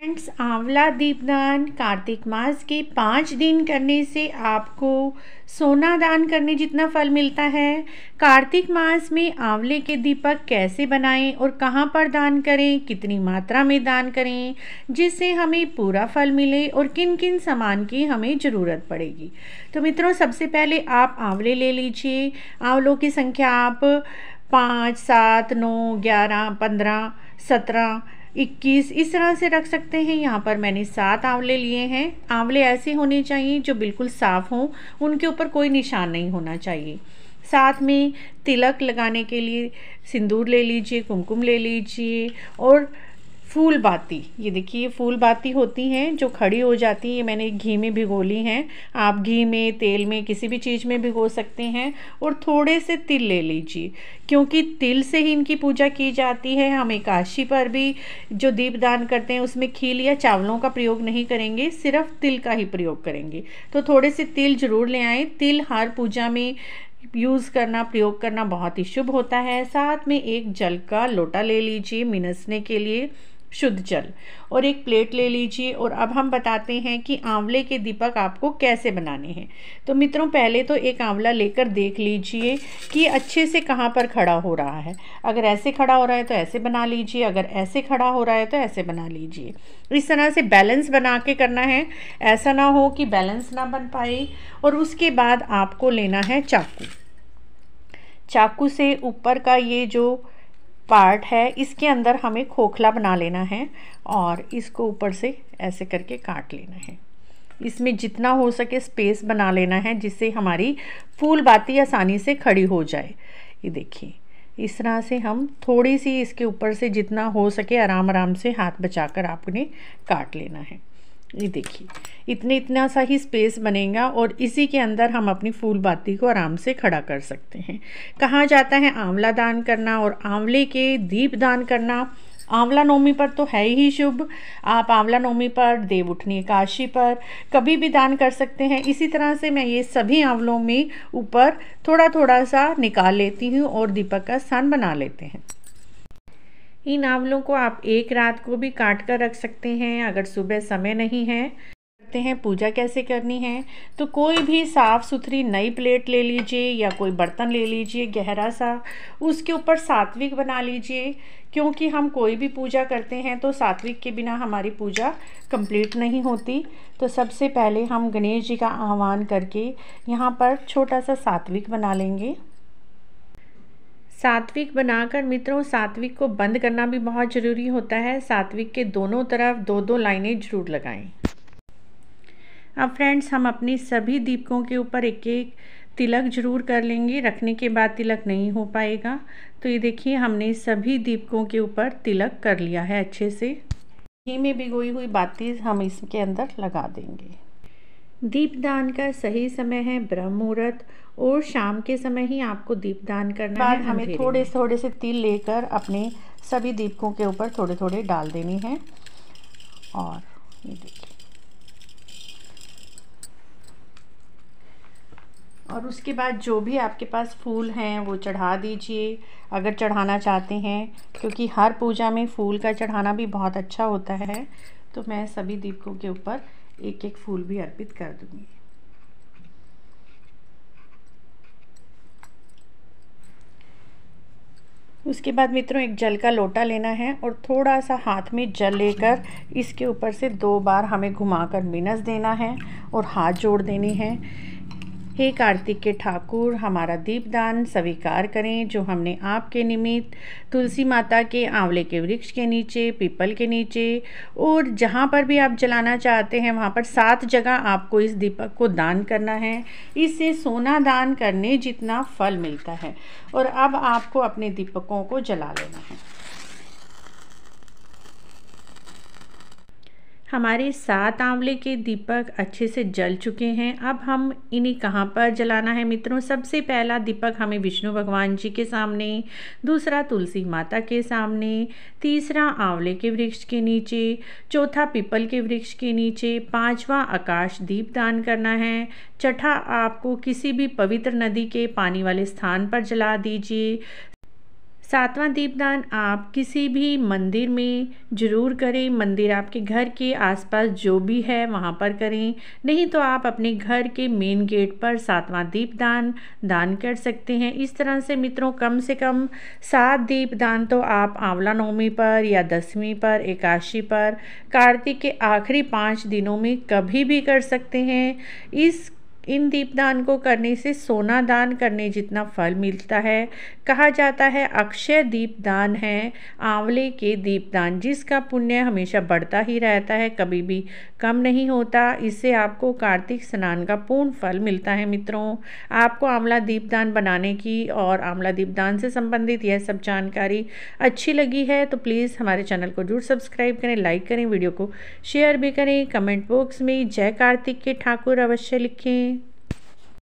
friends आंवला दीपदान कार्तिक मास के पाँच दिन करने से आपको सोना दान करने जितना फल मिलता है कार्तिक मास में आंवले के दीपक कैसे बनाएं और कहाँ पर दान करें कितनी मात्रा में दान करें जिससे हमें पूरा फल मिले और किन किन सामान की हमें ज़रूरत पड़ेगी तो मित्रों सबसे पहले आप आंवले ले लीजिए आंवलों की संख्या आप पाँच सात नौ ग्यारह पंद्रह सत्रह इक्कीस इस तरह से रख सकते हैं यहाँ पर मैंने सात आंवले लिए हैं आंवले ऐसे होने चाहिए जो बिल्कुल साफ़ हों उनके ऊपर कोई निशान नहीं होना चाहिए साथ में तिलक लगाने के लिए सिंदूर ले लीजिए कुमकुम ले लीजिए और फूल बाती ये देखिए ये फूल बाती होती हैं जो खड़ी हो जाती हैं ये मैंने घी में भिगोली हैं आप घी में तेल में किसी भी चीज़ में भिगो सकते हैं और थोड़े से तिल ले लीजिए क्योंकि तिल से ही इनकी पूजा की जाती है हम एकाशी पर भी जो दीपदान करते हैं उसमें खील या चावलों का प्रयोग नहीं करेंगे सिर्फ तिल का ही प्रयोग करेंगे तो थोड़े से तिल ज़रूर ले आएँ तिल हर पूजा में यूज़ करना प्रयोग करना बहुत ही शुभ होता है साथ में एक जल का लोटा ले लीजिए मिनसने के लिए शुद्ध जल और एक प्लेट ले लीजिए और अब हम बताते हैं कि आंवले के दीपक आपको कैसे बनाने हैं तो मित्रों पहले तो एक आंवला लेकर देख लीजिए कि अच्छे से कहाँ पर खड़ा हो रहा है अगर ऐसे खड़ा हो रहा है तो ऐसे बना लीजिए अगर ऐसे खड़ा हो रहा है तो ऐसे बना लीजिए इस तरह से बैलेंस बना के करना है ऐसा ना हो कि बैलेंस ना बन पाए और उसके बाद आपको लेना है चाकू चाकू से ऊपर का ये जो पार्ट है इसके अंदर हमें खोखला बना लेना है और इसको ऊपर से ऐसे करके काट लेना है इसमें जितना हो सके स्पेस बना लेना है जिससे हमारी फूल बाती आसानी से खड़ी हो जाए ये देखिए इस तरह से हम थोड़ी सी इसके ऊपर से जितना हो सके आराम आराम से हाथ बचाकर आपने काट लेना है ये देखिए इतने इतना सा ही स्पेस बनेगा और इसी के अंदर हम अपनी फूल बाती को आराम से खड़ा कर सकते हैं कहा जाता है आंवला दान करना और आंवले के दीप दान करना आंवला नवमी पर तो है ही शुभ आप आंवला नवमी पर देव उठनी काशी पर कभी भी दान कर सकते हैं इसी तरह से मैं ये सभी आंवलों में ऊपर थोड़ा थोड़ा सा निकाल लेती हूँ और दीपक का स्थान बना लेते हैं इन आंवलों को आप एक रात को भी काट कर रख सकते हैं अगर सुबह समय नहीं है करते हैं पूजा कैसे करनी है तो कोई भी साफ़ सुथरी नई प्लेट ले लीजिए या कोई बर्तन ले लीजिए गहरा सा उसके ऊपर सात्विक बना लीजिए क्योंकि हम कोई भी पूजा करते हैं तो सात्विक के बिना हमारी पूजा कंप्लीट नहीं होती तो सबसे पहले हम गणेश जी का आह्वान करके यहाँ पर छोटा सा सात्विक बना लेंगे सात्विक बनाकर मित्रों सात्विक को बंद करना भी बहुत ज़रूरी होता है सात्विक के दोनों तरफ दो दो लाइनें जरूर लगाएं अब फ्रेंड्स हम अपने सभी दीपकों के ऊपर एक एक तिलक जरूर कर लेंगे रखने के बाद तिलक नहीं हो पाएगा तो ये देखिए हमने सभी दीपकों के ऊपर तिलक कर लिया है अच्छे से घी में भिगोई हुई बाती हम इसके अंदर लगा देंगे दीपदान का सही समय है ब्रह्म मुहूर्त और शाम के समय ही आपको दीपदान करना बाद है हमें थोड़े थोड़े से तिल लेकर अपने सभी दीपकों के ऊपर थोड़े थोड़े डाल देने हैं और ये देखिए और उसके बाद जो भी आपके पास फूल हैं वो चढ़ा दीजिए अगर चढ़ाना चाहते हैं क्योंकि हर पूजा में फूल का चढ़ाना भी बहुत अच्छा होता है तो मैं सभी दीपकों के ऊपर एक एक फूल भी अर्पित कर दूंगी उसके बाद मित्रों एक जल का लोटा लेना है और थोड़ा सा हाथ में जल लेकर इसके ऊपर से दो बार हमें घुमाकर मिनस देना है और हाथ जोड़ देने हैं हे कार्तिक के ठाकुर हमारा दीपदान स्वीकार करें जो हमने आपके निमित्त तुलसी माता के आंवले के वृक्ष के नीचे पीपल के नीचे और जहाँ पर भी आप जलाना चाहते हैं वहाँ पर सात जगह आपको इस दीपक को दान करना है इससे सोना दान करने जितना फल मिलता है और अब आपको अपने दीपकों को जला लेना है हमारे सात आंवले के दीपक अच्छे से जल चुके हैं अब हम इन्हें कहाँ पर जलाना है मित्रों सबसे पहला दीपक हमें विष्णु भगवान जी के सामने दूसरा तुलसी माता के सामने तीसरा आंवले के वृक्ष के नीचे चौथा पीपल के वृक्ष के नीचे पांचवा आकाश दीप दान करना है छठा आपको किसी भी पवित्र नदी के पानी वाले स्थान पर जला दीजिए सातवां दीपदान आप किसी भी मंदिर में ज़रूर करें मंदिर आपके घर के आसपास जो भी है वहाँ पर करें नहीं तो आप अपने घर के मेन गेट पर सातवां दीपदान दान कर सकते हैं इस तरह से मित्रों कम से कम सात दीपदान तो आप आंवला नवमी पर या दसवीं पर एकादशी पर कार्तिक के आखिरी पाँच दिनों में कभी भी कर सकते हैं इस इन दीपदान को करने से सोना दान करने जितना फल मिलता है कहा जाता है अक्षय दीपदान है आंवले के दीपदान जिसका पुण्य हमेशा बढ़ता ही रहता है कभी भी कम नहीं होता इससे आपको कार्तिक स्नान का पूर्ण फल मिलता है मित्रों आपको आंवला दीपदान बनाने की और आंवला दीपदान से संबंधित यह सब जानकारी अच्छी लगी है तो प्लीज़ हमारे चैनल को जरूर सब्सक्राइब करें लाइक करें वीडियो को शेयर भी करें कमेंट बॉक्स में जय कार्तिक के ठाकुर अवश्य लिखें